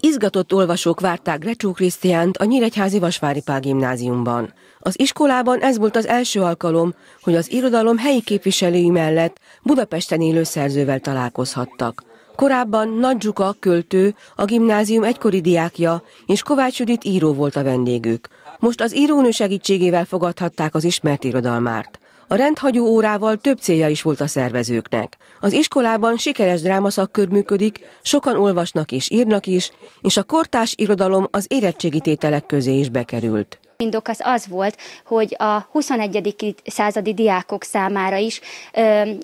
Izgatott olvasók várták Grecsó Krisztiánt a Nyíregyházi Vasvári Pál gimnáziumban. Az iskolában ez volt az első alkalom, hogy az irodalom helyi képviselői mellett Budapesten élő szerzővel találkozhattak. Korábban Nagy Zsuka, költő, a gimnázium egykori diákja és Kovács Judit író volt a vendégük. Most az írónő segítségével fogadhatták az ismert irodalmárt. A rendhagyó órával több célja is volt a szervezőknek. Az iskolában sikeres drámaszakkör működik, sokan olvasnak és írnak is, és a kortás irodalom az érettségi tételek közé is bekerült indok az az volt, hogy a 21. századi diákok számára is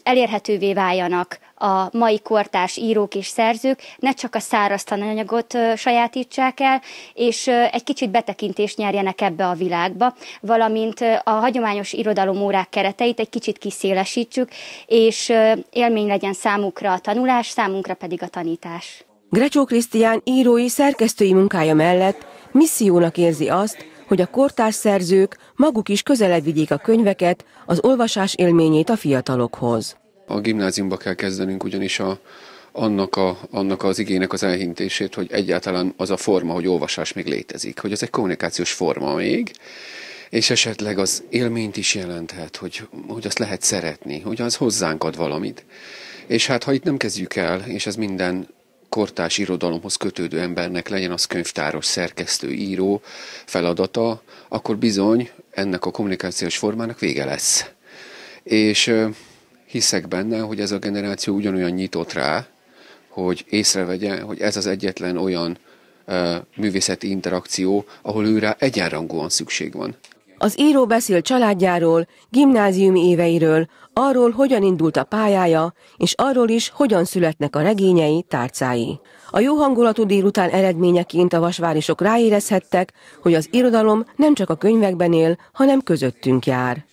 elérhetővé váljanak a mai kortárs írók és szerzők, ne csak a száraz tananyagot sajátítsák el, és egy kicsit betekintést nyerjenek ebbe a világba, valamint a hagyományos irodalom órák kereteit egy kicsit kiszélesítsük, és élmény legyen számukra a tanulás, számunkra pedig a tanítás. Grecsó Krisztián írói, szerkesztői munkája mellett missziónak érzi azt, hogy a kortárs szerzők maguk is közelebb vigyék a könyveket, az olvasás élményét a fiatalokhoz. A gimnáziumba kell kezdenünk ugyanis a, annak, a, annak az igének az elhintését, hogy egyáltalán az a forma, hogy olvasás még létezik, hogy az egy kommunikációs forma még, és esetleg az élményt is jelenthet, hogy, hogy azt lehet szeretni, hogy az hozzánk ad valamit. És hát ha itt nem kezdjük el, és ez minden kortás irodalomhoz kötődő embernek legyen az könyvtáros, szerkesztő, író feladata, akkor bizony ennek a kommunikációs formának vége lesz. És hiszek benne, hogy ez a generáció ugyanolyan nyitott rá, hogy észrevegye, hogy ez az egyetlen olyan művészeti interakció, ahol őrá egyenrangúan szükség van. Az író beszél családjáról, gimnáziumi éveiről, arról, hogyan indult a pályája, és arról is, hogyan születnek a regényei, tárcái. A jó hangulatú délután eredményeként a vasvárisok ráérezhettek, hogy az irodalom nem csak a könyvekben él, hanem közöttünk jár.